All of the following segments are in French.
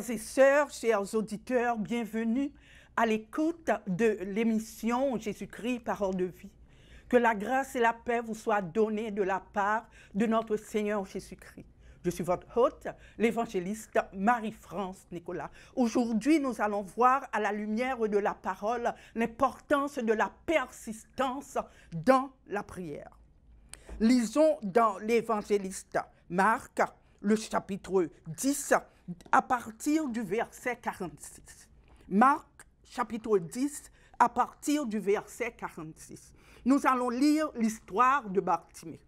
Chers et sœurs, chers auditeurs, bienvenue à l'écoute de l'émission Jésus-Christ, parole de vie. Que la grâce et la paix vous soient données de la part de notre Seigneur Jésus-Christ. Je suis votre hôte, l'évangéliste Marie-France Nicolas. Aujourd'hui, nous allons voir à la lumière de la parole l'importance de la persistance dans la prière. Lisons dans l'évangéliste Marc, le chapitre 10, à partir du verset 46. Marc chapitre 10 à partir du verset 46. Nous allons lire l'histoire de Bartimée.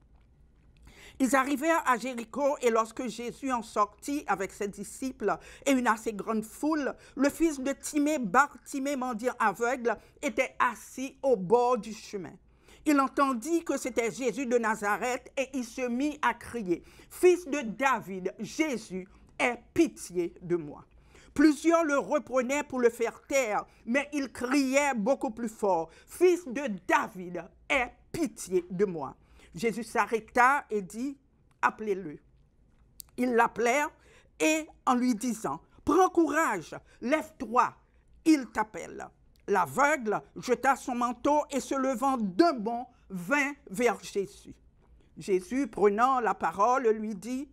Ils arrivèrent à Jéricho et lorsque Jésus en sortit avec ses disciples et une assez grande foule, le fils de Timée, Bartimée, mendiant aveugle, était assis au bord du chemin. Il entendit que c'était Jésus de Nazareth et il se mit à crier, Fils de David, Jésus, aie pitié de moi. Plusieurs le reprenaient pour le faire taire, mais il criait beaucoup plus fort, Fils de David, aie pitié de moi. Jésus s'arrêta et dit, Appelez-le. Ils l'appelèrent et en lui disant, Prends courage, lève-toi, il t'appelle. L'aveugle jeta son manteau et se levant d'un bond, vint vers Jésus. Jésus, prenant la parole, lui dit,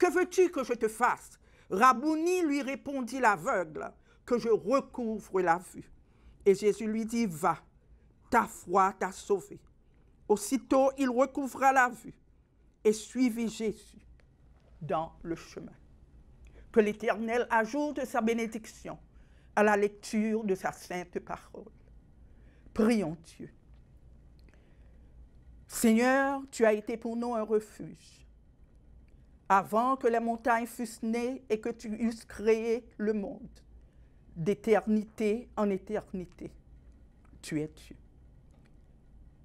que veux-tu que je te fasse Rabouni lui répondit l'aveugle, que je recouvre la vue. Et Jésus lui dit, va, ta foi t'a sauvé. Aussitôt, il recouvra la vue et suivit Jésus dans le chemin. Que l'Éternel ajoute sa bénédiction à la lecture de sa sainte parole. Prions Dieu. Seigneur, tu as été pour nous un refuge, avant que les montagnes fussent nées et que tu eusses créé le monde, d'éternité en éternité. Tu es Dieu.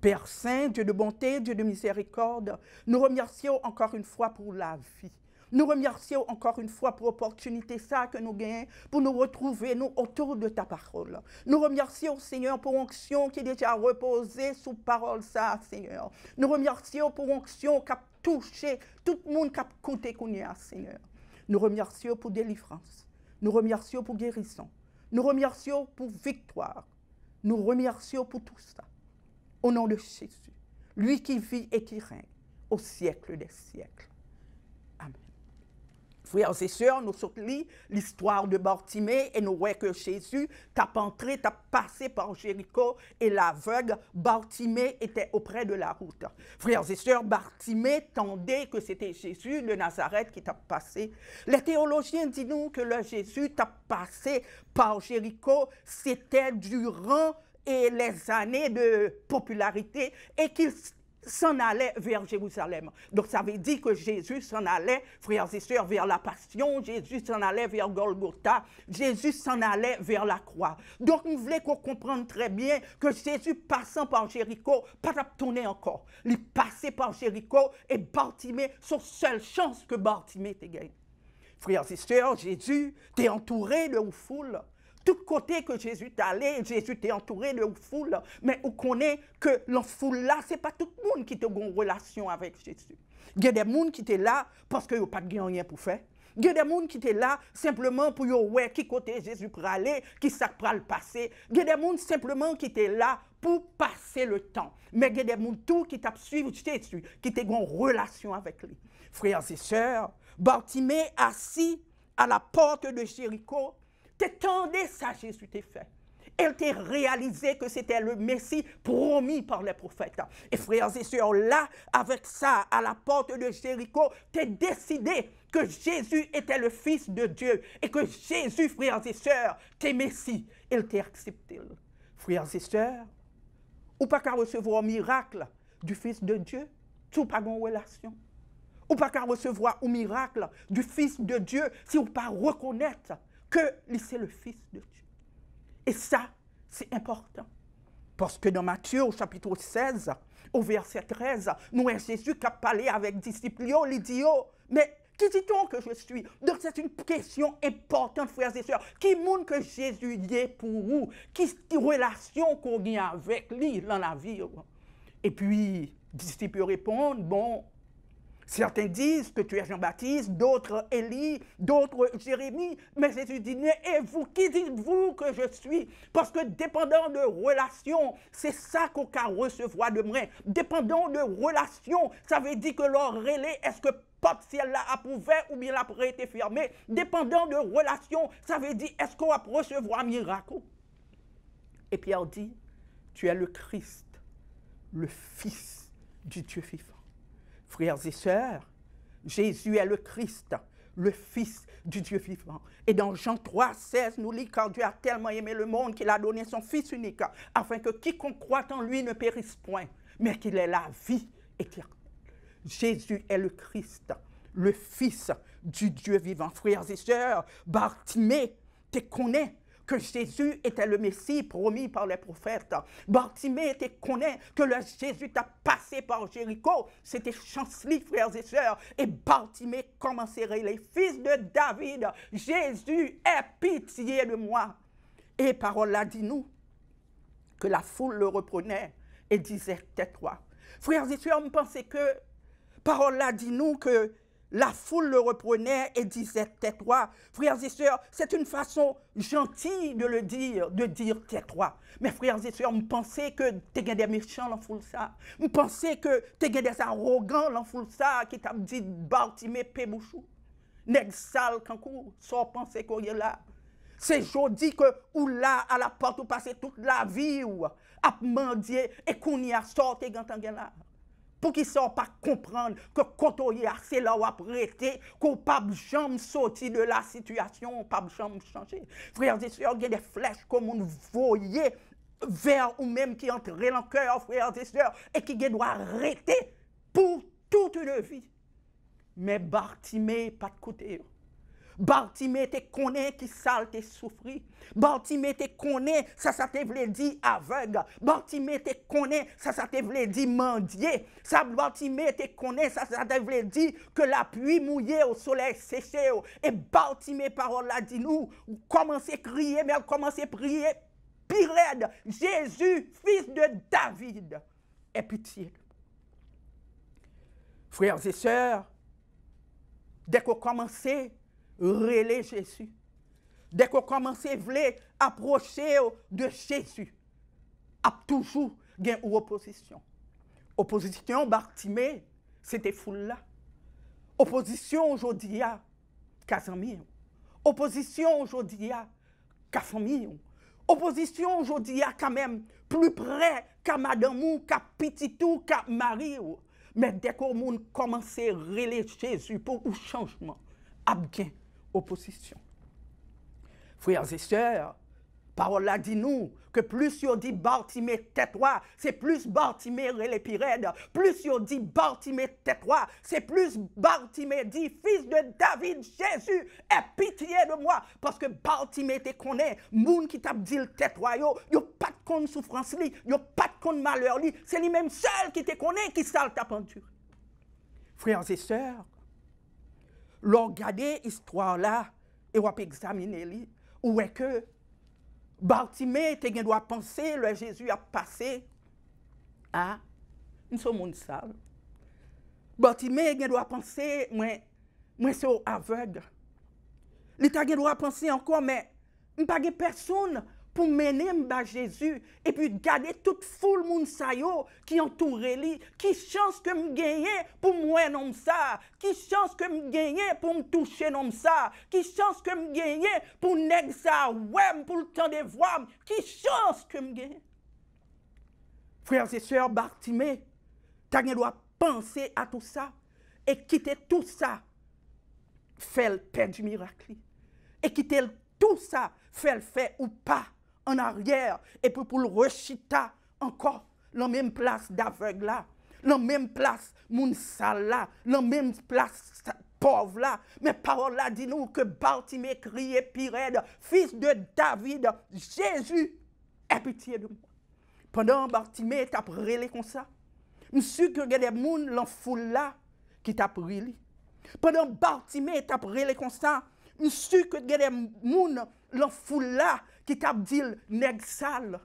Père Saint, Dieu de bonté, Dieu de miséricorde, nous remercions encore une fois pour la vie. Nous remercions encore une fois pour l'opportunité ça que nous gagnons pour nous retrouver nous autour de ta parole. Nous remercions Seigneur pour l'onction qui est déjà reposée sous parole ça Seigneur. Nous remercions pour l'onction qui toucher tout le monde qui a compté qu'on à Seigneur. Nous remercions pour délivrance. Nous remercions pour guérison. Nous remercions pour victoire. Nous remercions pour tout ça. Au nom de Jésus, lui qui vit et qui règne au siècle des siècles. Frères et sœurs, nous sortons l'histoire de Bartimée et nous voyons que Jésus t'a entré, t'a passé par Jéricho et l'aveugle Bartimée était auprès de la route. Frères et sœurs, Bartimée tendait que c'était Jésus de Nazareth qui t'a passé. Les théologiens disent donc que le Jésus t'a passé par Jéricho, c'était durant et les années de popularité et qu'il s'en allait vers Jérusalem. Donc ça veut dire que Jésus s'en allait, frères et sœurs, vers la passion, Jésus s'en allait vers Golgotha, Jésus s'en allait vers la croix. Donc nous voulons qu'on comprenne très bien que Jésus passant par Jéricho, pas tourner encore. Il passait par Jéricho et Bartimée, son seule chance que Bartimée ait gagné. Frères et sœurs, Jésus t'es entouré de foule tout côté que Jésus allé, Jésus était entouré de foule, mais on connaît que la foule là, c'est pas tout le monde qui a une relation avec Jésus. Il y a des gens qui étaient là parce qu'ils n'ont pas de rien pour faire. Il y a des gens qui étaient là simplement pour voir qui côté Jésus pour aller, qui ça pour le passer. Il y a des gens simplement qui étaient là pour passer le temps. Mais il y a des gens tout qui t'ont suivi Jésus, qui ont une relation avec lui. Frères et sœurs, Bartimée assis à la porte de Jéricho t'étendait ça, jésus t'est fait. Elle t'est réalisé que c'était le Messie promis par les prophètes. Et frères et sœurs, là, avec ça, à la porte de Jéricho, t'es décidé que Jésus était le Fils de Dieu et que Jésus, frères et sœurs, t'es Messie. Elle t'est accepté. Frères et sœurs, ou pas qu'à recevoir un miracle du Fils de Dieu, tout pas en relation. Ou pas qu'à recevoir un miracle du Fils de Dieu si on pas reconnaître que c'est le Fils de Dieu. Et ça, c'est important. Parce que dans Matthieu, au chapitre 16, au verset 13, nous avons Jésus qui a parlé avec les disciples, il dit, oh, mais qui dit-on que je suis Donc c'est une question importante, frères et sœurs. Qui montre que Jésus est pour vous Qui relation qu'on a avec lui dans la vie Et puis, disciples répondent, bon, Certains disent que tu es Jean-Baptiste, d'autres Élie, d'autres Jérémie, mais Jésus dit, et vous, qui dites-vous que je suis Parce que dépendant de relations, c'est ça qu'on va recevoir de moi. Dépendant de relations, ça veut dire que leur relais, est-ce que pop si elle l'a approuvé ou bien la pourrait été Dépendant de relations, ça veut dire, est-ce qu'on va recevoir un miracle Et Pierre dit, tu es le Christ, le Fils du Dieu vivant frères et sœurs, Jésus est le Christ, le Fils du Dieu vivant. Et dans Jean 3, 16, nous lit Car Dieu a tellement aimé le monde qu'il a donné son Fils unique, afin que quiconque croit en lui ne périsse point, mais qu'il ait la vie éternelle. Jésus est le Christ, le Fils du Dieu vivant. Frères et sœurs, Bartimée, te connais que Jésus était le Messie promis par les prophètes. Bartimée était connaît que le Jésus t'a passé par Jéricho. C'était chancelier, frères et sœurs. Et Bartimée commençait les fils de David, Jésus, aie pitié de moi. Et parole là dit-nous que la foule le reprenait et disait, tais-toi. Frères et sœurs, on pensait que, parole là dit-nous que La foule le reprene e dizet tetwa. Frères et sœurs, c'est une fason gentil de le dire, de dire tetwa. Mais frères et sœurs, m'pensez que te gen des méchants lan foule sa. M'pensez que te gen des arrogants lan foule sa, ki ta m'dit bauti me pe mouchou. Neg sal kankou, so panse kou ye la. Se jodi ke ou la ala patou pase tout la vi ou ap mandye e kou ni a sote gantan gen la. pou ki son pa komprend ke kontoye ase la wap rete, kon pa bjom soti de la sitwasyon, pa bjom chanje. Frèziseur, gen de flech komon voye ver ou menm ki antre lan kèr, frèziseur, e ki gen wap rete pou tout ou de vi. Me bar ti me pat kote yo. Bartime te qui qui sal te soufri. Bartime te ça ça, ça te vle dire aveugle. »« Bartime te connaît, ça, ça te voulait dire mendier. »« Sa te connaît, ça ça te voulait dire que la pluie mouillée au soleil séché, et E parole parol la di nou, crier mais mè komanse priye, prier, Jésus, fils de David, e pitié. Frères et sœurs, dès qu'on commençait rele Jésus. Dèk ou komanse vle, aproche ou de Jésus, ap toujou gen ou oposisyon. Oposisyon, Bartime, sete foule la. Oposisyon, jodi ya, kasa miyon. Oposisyon, jodi ya, kasa miyon. Oposisyon, jodi ya, kamem, plu pre, kamadamou, kapititou, kapmari ou. Mè dèk ou moun komanse rele Jésus, pou ou chanjman, ap gen, opposition. Frères et sœurs, parole là dit nous que plus on dit Bartimée tais-toi, c'est plus Bartimée les pirèdes. Plus on dit Bartimée tais-toi, c'est plus Bartimée dit fils de David Jésus, aie pitié de moi parce que Bartimée te connaît, moun qui t'a dit tais-toi yo, yo pas de compte souffrance li, yo pas de compte malheur li, c'est lui-même seul qui te connaît qui sale ta peinture. Frères et sœurs, lor gade istwa la, e wap examine li, ouweke, bautime te gen dwa panse, le jesu ap pase, ha, nso moun sal, bautime gen dwa panse, mwen se ou aveg, li ta gen dwa panse anko, men, mpa gen person, mpa gen person, pou menem ba Jezu, epi gade tout foule moun sayo, ki an tou reli, ki chans kem genye pou mwen om sa, ki chans kem genye pou m touche nom sa, ki chans kem genye pou neg sa, wèm pou l'tan de vwam, ki chans kem genye. Frères et sœurs, bak ti me, ta gen doa panse a tout sa, e kite tout sa, fel pe di mirakli, e kite tout sa, fel fe ou pa, en arrière et puis pour le rechita encore la même place d'aveugle là, la même place moun salle, la même place pauvre là. Mais parole là dit nous que Bartimée criait Pirède, fils de David, Jésus, a pitié de moi. Pendant Bartimée t'a prélé comme ça, monsieur que des moun l'en foule là qui t'a prélé. Pendant Bartimée t'a prélé comme ça, monsieur que des moun l'en foule là ki tap dil neg sal,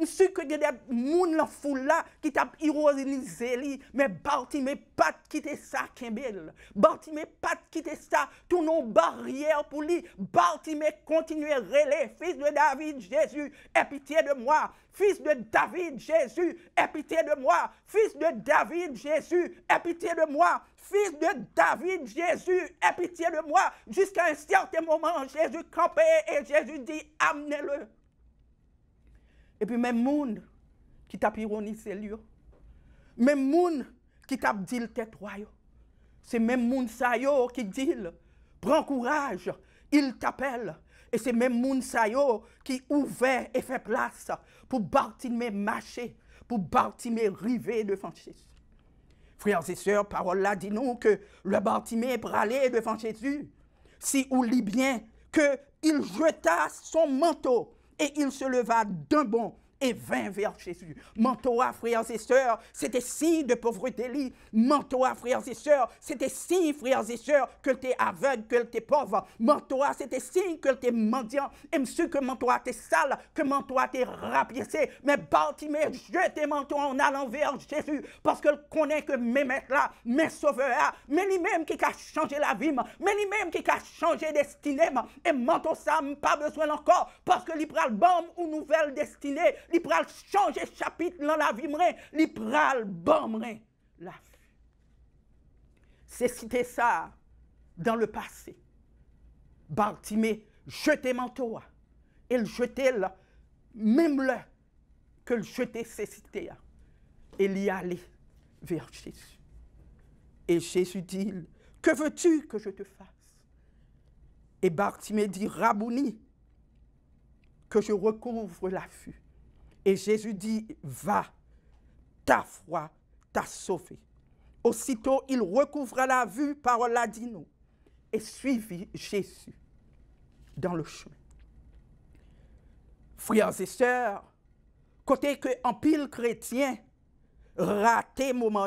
mi suke genep moun la fou la, ki tap irozi ni zeli, men bati me pat kite sa kemel, bati me pat kite sa, tou nou barriè pou li, bati me kontinuè relè, fils de David, Jésus, epitiè de mwa, fils de David, Jésus, epitiè de mwa, fils de David, Jésus, epitiè de mwa, fils de David, Jésus, aie pitié de moi. Jusqu'à un certain moment, Jésus campait et Jésus dit, amenez-le. Et puis même monde qui t'a ironisé lui, oh. même monde qui t'a dit tête oh. c'est même monde Sayo qui dit, prends courage, il t'appelle. Et c'est même monde Sayo qui ouvert et fait place pour mes marcher, pour mes river de Jésus. Frères et sœurs, parole là dit nous que le Bartimée bralé devant Jésus. Si ou lit bien que il jeta son manteau et il se leva d'un bond et vint vers Jésus. Manteau frères et sœurs, c'était signe de pauvreté lit. frères et sœurs, c'était signe frères et sœurs, que tu es aveugle, que tu es pauvre. manteau c'était signe que tu es mendiant. Et monsieur que tu t'es sale, que tu t'es rapiécé. Mais je jeté mentora en allant vers Jésus. Parce qu'elle connaît que mes maîtres là, mes sauveurs là, mais lui-même qui a changé la vie, mais lui-même qui a changé destinée. Et manteau ça, pas besoin encore. Parce que l'Ibral bombe ou nouvelle destinée li changeait chapitre dans la vie. Libral li la vi. C'est cité ça le passé. Bartime jetait mon toit. jete la, là le, que que jete se et ya, y e allait vers Jésus. Et Jésus dit, que veux-tu que je te fasse Et Bartimée dit, Rabouni, que je recouvre la vue. Et Jésus dit, va, ta foi t'a sauvé. Aussitôt, il recouvra la vue par l'adino et suivit Jésus dans le chemin. Frères et sœurs, côté que en pile chrétien raté moment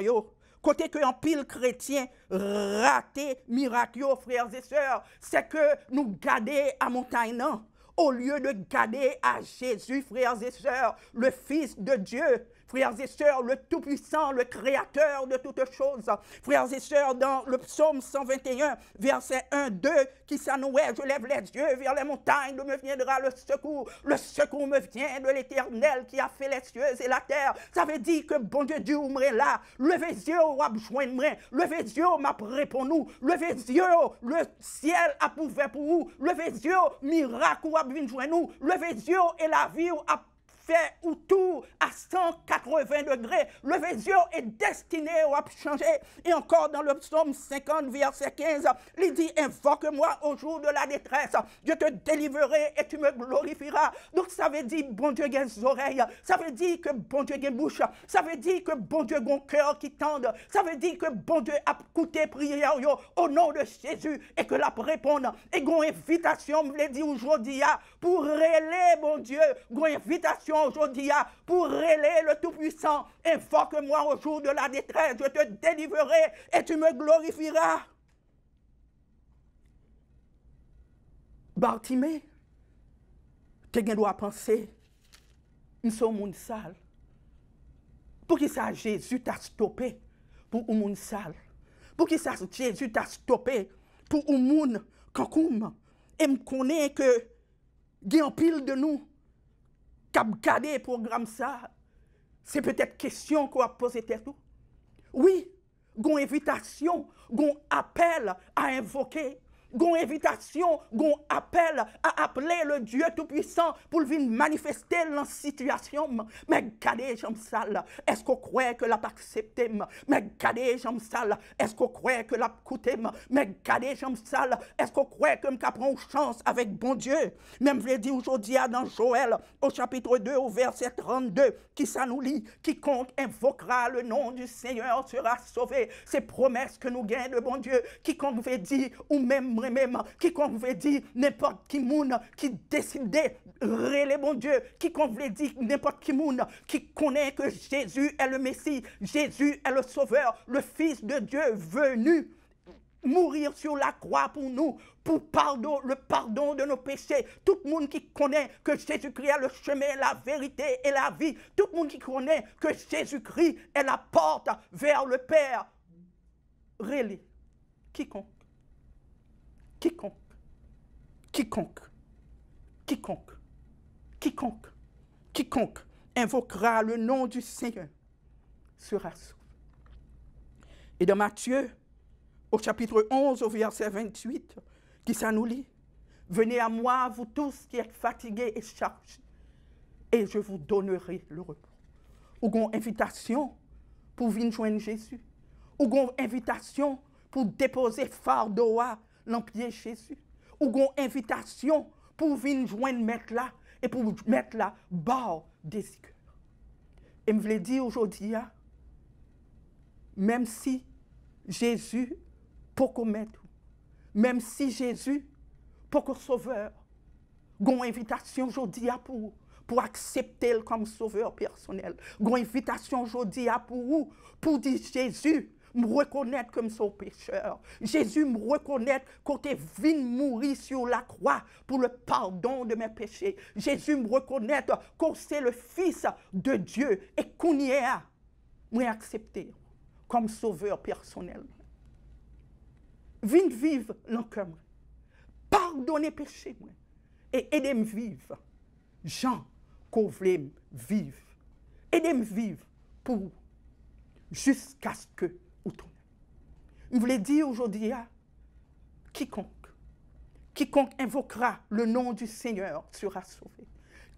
côté que en pile chrétien raté miracle frères et sœurs, c'est que nous garder à montagne non au lieu de garder à Jésus, frères et sœurs, le Fils de Dieu, Frères et sœurs, le Tout-Puissant, le Créateur de toutes choses. Frères et sœurs, dans le psaume 121, verset 1, 2, qui s'annouait, je lève les yeux vers les montagnes, d'où me viendra le secours. Le secours me vient de l'Éternel qui a fait les cieux et la terre. Ça veut dire que bon Dieu, Dieu, me là. Levez vous yeux, oh, moi Levez vous yeux, pour nous. Levez Dieu, oh, le ciel a pouvait pour vous. Levez vous yeux, miracle, a oh, nous. Levez Dieu et la vie a fait tout à 180 degrés. Le vision est destiné à changer. Et encore dans le psaume 50, verset 15, il dit Invoque-moi au jour de la détresse. Je te délivrerai et tu me glorifieras. Donc ça veut dire bon Dieu a des oreilles. Ça veut dire que bon Dieu a des bouche. Ça veut dire que bon Dieu a un cœur qui tende. Ça veut dire que bon Dieu a coûté prière au nom de Jésus et que la réponse Et une invitation, l'ai dit aujourd'hui, ah, pour rêler, mon Dieu, une invitation aujourd'hui hein, pour réler le Tout-Puissant. et que moi au jour de la détresse, je te délivrerai et tu me glorifieras. Bartimée, tu doit penser, nous sommes monde sale. Pour qui ça Jésus t'a stoppé pour un monde Pour qui ça Jésus t'a stoppé pour un monde Et me connaît que il en pile de nous Kab gade pou gramsa, se petet kesyon kwa pose tertou. Oui, goun evitasyon, goun apel a invokey. gon invitation, gon appel à appeler le Dieu Tout-Puissant pour lui manifester la situation. Mais regardez, j'aime ça. Est-ce qu'on croit que l'a accepté? Mais regardez, j'aime ça. Est-ce qu'on croit que l'a coûté? Mais regardez, j'aime ça. Est-ce qu'on croit que m'a prend chance avec bon Dieu? Même je dit aujourd'hui dans Joël, au chapitre 2, au verset 32, qui ça nous lit, quiconque invoquera le nom du Seigneur sera sauvé. C'est promesse que nous gagnons de bon Dieu. Quiconque veut dire ou même et même, quiconque veut dire n'importe qui monde qui décide relever bon Dieu, quiconque veut dire n'importe qui monde qui connaît que Jésus est le Messie, Jésus est le Sauveur, le Fils de Dieu venu mourir sur la croix pour nous, pour pardon, le pardon de nos péchés. Tout le monde qui connaît que Jésus-Christ est le chemin, la vérité et la vie. Tout le monde qui connaît que Jésus-Christ est la porte vers le Père. Relais, quiconque quiconque, quiconque, quiconque, quiconque, quiconque invoquera le nom du Seigneur sera sauvé. Et dans Matthieu, au chapitre 11, au verset 28, qui ça nous lit, Venez à moi, vous tous qui êtes fatigués et chargés, et je vous donnerai le repos. Ou une invitation pour venir joindre Jésus. Ou une invitation pour déposer fardeau l'Empire Jésus. Ou gon invitation pour venir joindre mettre là et pour mettre là barre des cœurs. Et me voulais dire aujourd'hui hein, même si Jésus pour commettre même si Jésus pour sauveur gon invitation aujourd'hui hein, pour pour accepter comme sauveur personnel. Gon invitation aujourd'hui hein, pour pour dire Jésus me reconnaître comme son pécheur. Jésus me reconnaître quand il venu mourir sur la croix pour le pardon de mes péchés. Jésus me reconnaître quand c'est le Fils de Dieu et qu'on y est, accepté comme sauveur personnel. Viens vivre l'encombre. Pardonnez péché, moi. Et aidez-moi vivre. Jean, qu'on voulait vivre. Aidez-moi vivre pour jusqu'à ce que il vous voulais dire aujourd'hui à quiconque, quiconque invoquera le nom du Seigneur sera sauvé.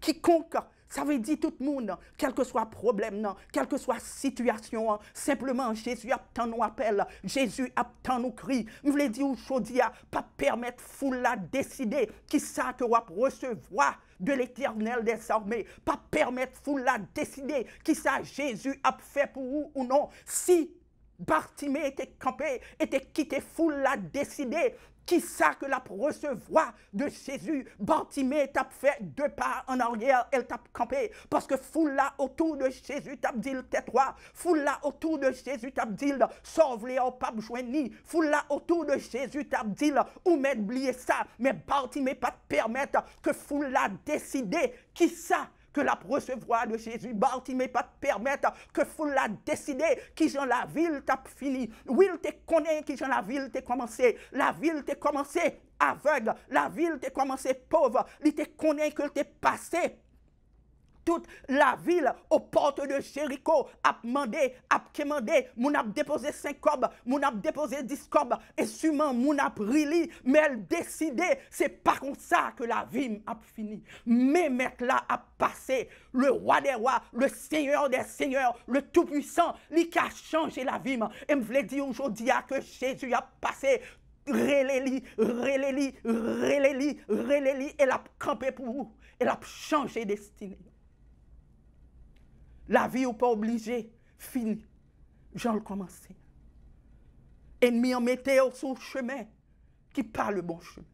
Quiconque, ça veut dire tout le monde, quel que soit problème, non, quelle que soit situation, simplement Jésus attend nous appelle, Jésus attend nous cris. Je voulais dire aujourd'hui à pas permettre foule la décider qui ça que va recevoir de l'éternel des armées. Pas permettre foule la décider qui ça Jésus a fait pour vous ou non. Si Bartimé était campé, était quitté, foule l'a décidé. Qui ça que l'a recevoir de Jésus? Bartimée t'a fait deux pas en arrière, elle t'a campé. Parce que foule là autour de Jésus, t'a dit le toi Foule là autour de Jésus, t'a dit sauve-les au pape joigni. Foule là autour de Jésus, t'as dit ou oublier ça. Mais Bartimé pas te permettre que foule là décider. Qui ça que la recevoir de Jésus. Bartimée pas te permettre que foule la décider qui dans la ville t'a fini. Oui, te connaît qui ont la ville t'a commencé. La ville t'a commencé aveugle. La ville t'a commencé pauvre. Il te connaît que t'es passé toute la ville aux portes de Jéricho a demandé, a demandé, mon a déposé 5 cobes, mon a déposé 10 cobes, et sûrement mon a mais elle décidait, c'est pas comme ça que la vie a fini. Mais là a passé, le roi des rois, le seigneur des seigneurs, le tout-puissant, lui qui a changé la vie. Et je veux dire aujourd'hui que Jésus a passé Réléli, réléli, réléli, elle a campé pour vous. Elle a changé destinée. La vie n'est pas obligée. Fini. J'en le commencé. Ennemi en météo sur le chemin qui pas le bon chemin.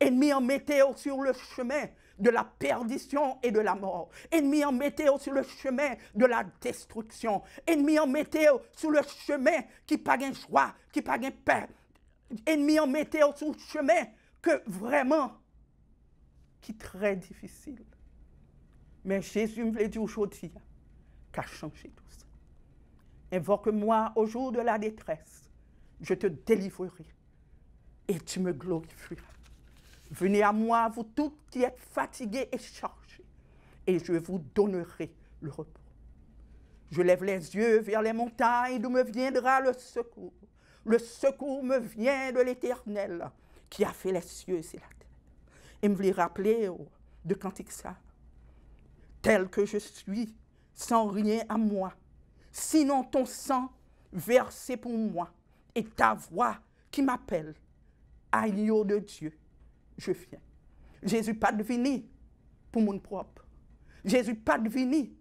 Ennemi en météo sur le chemin de la perdition et de la mort. Ennemi en météo sur le chemin de la destruction. Ennemi en météo sur le chemin qui pas un joie, qui pas un paix. Ennemi en météo sur le chemin que vraiment qui très difficile. Mais Jésus me l'a dit aujourd'hui, hein qu'à changer tout ça. Invoque-moi au jour de la détresse. Je te délivrerai et tu me glorifieras. Venez à moi, vous toutes qui êtes fatiguées et chargées et je vous donnerai le repos. Je lève les yeux vers les montagnes d'où me viendra le secours. Le secours me vient de l'Éternel qui a fait les cieux et la terre. Et me les rappeler oh, de cantique ça. Tel que je suis, sans rien à moi, sinon ton sang versé pour moi et ta voix qui m'appelle, agneau de Dieu, je viens. Jésus pas devenu pour mon propre. Jésus pas vini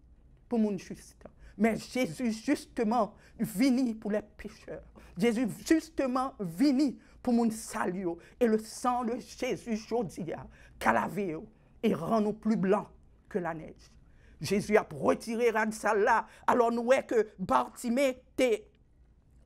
pour mon juste. Mais Jésus justement vini pour les pécheurs. Jésus justement vini pour mon salut. Et le sang de Jésus, je dis, calaveo, et rend nous plus blancs que la neige. Jésus a retiré Ransala. Alors nous voyons que Bartimée était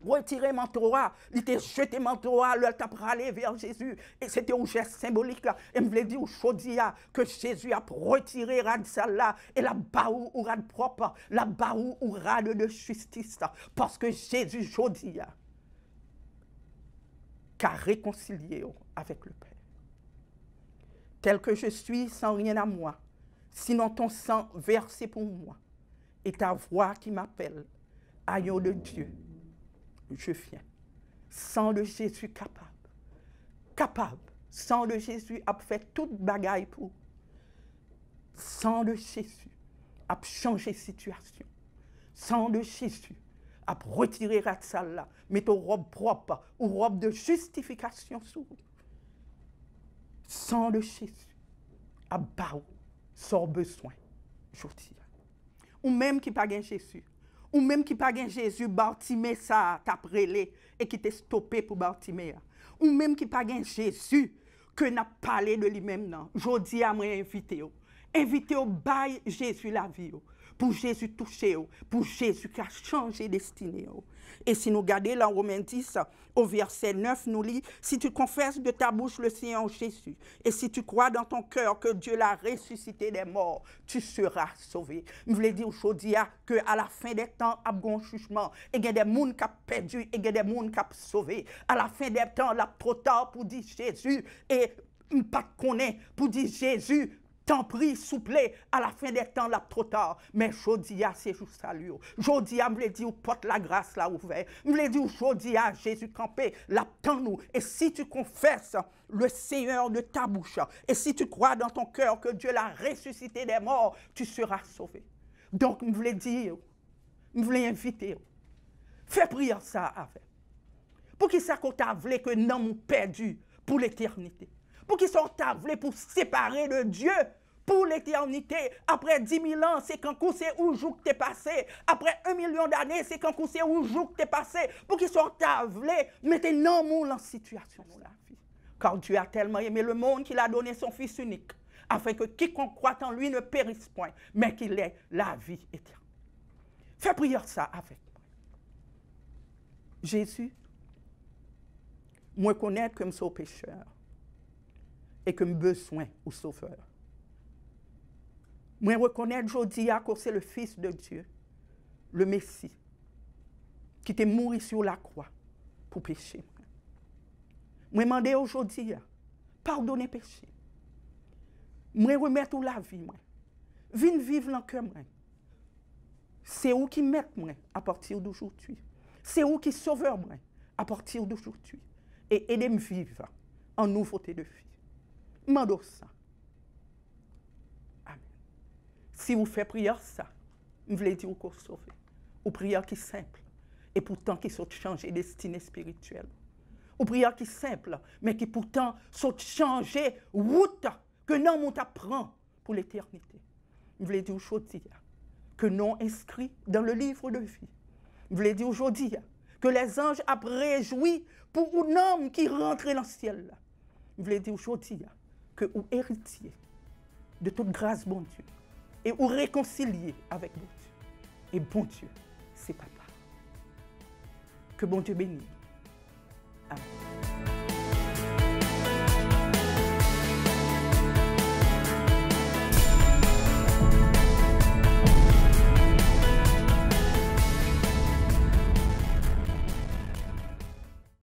retiré Mantoa, il était jeté Mantoa, il t'a râlé vers Jésus. Et c'était un geste symbolique. Et me dire aujourd'hui que Jésus a retiré Ransala et la barou ou rade propre, la barou ou rad de justice. Parce que Jésus aujourd'hui qu'a réconcilié avec le Père. Tel que je suis sans rien à moi, Sinon ton sang versé pour moi et ta voix qui m'appelle, ayant de Dieu, je viens. Sans le Jésus capable, capable. sans le Jésus a fait toute bagaille pour. Sans le Jésus a changé situation. Sans de Jésus a retiré là, mettre robe propre ou robe de justification sous. Sans le Jésus à bas Sor beswen, jodi. Ou menm ki pa gen jesu. Ou menm ki pa gen jesu bantime sa taprele e ki te stope pou bantime a. Ou menm ki pa gen jesu ke na pale de li menm nan. Jodi amre invite yo. Invite yo bay jesu la vi yo. Pour Jésus touché, pour Jésus qui a changé destinée. Et si nous regardons là 10, au verset 9, nous lit Si tu confesses de ta bouche le Seigneur Jésus, et si tu crois dans ton cœur que Dieu l'a ressuscité des morts, tu seras sauvé. Je voulais dire aujourd'hui qu'à la fin des temps, il y a bon jugement. Il y a des gens qui ont perdu, il y a des gens qui ont sauvé. À la fin des temps, il y a trop tard pour dire Jésus. Et pas est pour dire Jésus, T'en prie, souple à la fin des temps, là, trop tard. Mais Jodia, c'est juste à lui. Jodia, me dit, porte la grâce là ouvert Me dit, Jodia, Jésus campé, là, nous. Et si tu confesses le Seigneur de ta bouche, et si tu crois dans ton cœur que Dieu l'a ressuscité des morts, tu seras sauvé. Donc, me vous dire, me vous inviter. Fais prier ça avec. Pour qu'ils ça qu'on t'a voulu que nous perdu pour l'éternité? Pour qu'ils sont t'a voulu pour séparer de Dieu? pour l'éternité. Après 10 000 ans, c'est quand c'est où jour que t'es passé. Après un million d'années, c'est quand c'est où jour que t'es passé. Pour qu'ils soient tablés, mettez non en situation. Car Dieu a tellement aimé le monde qu'il a donné son Fils unique, afin que quiconque croit en lui ne périsse point, mais qu'il ait la vie éternelle. Fais prière ça avec moi. Jésus, moi connaître comme je suis pécheur et comme besoin au sauveur. Mwen rekone jodi a kose le fils de Diyo, le Mesi, ki te mwori sou la kwa pou peche. Mwen mande yo jodi a, pardonen peche. Mwen remet ou la vi, mwen. Vin vive lan ke, mwen. Se ou ki met mwen a portir doujou tu. Se ou ki sover mwen a portir doujou tu. E edem vive an nouvote de fi. Mwen dosan, Si vous faites prière ça, vous voulez dire qu'on sauver. Ou prière qui est simple, et pourtant qui sont changer destinée spirituelle. Ou prière qui est simple, mais qui pourtant sont changer route que l'homme on pour l'éternité. Je voulais dire aujourd'hui que non inscrit dans le livre de vie. Je voulais dire aujourd'hui que les anges ont réjoui pour un homme qui rentre dans le ciel. Je voulais dire aujourd'hui que vous, héritier de toute grâce, bon Dieu et vous réconcilier avec bon Dieu. Et bon Dieu, c'est papa. Que bon Dieu bénisse. Amen.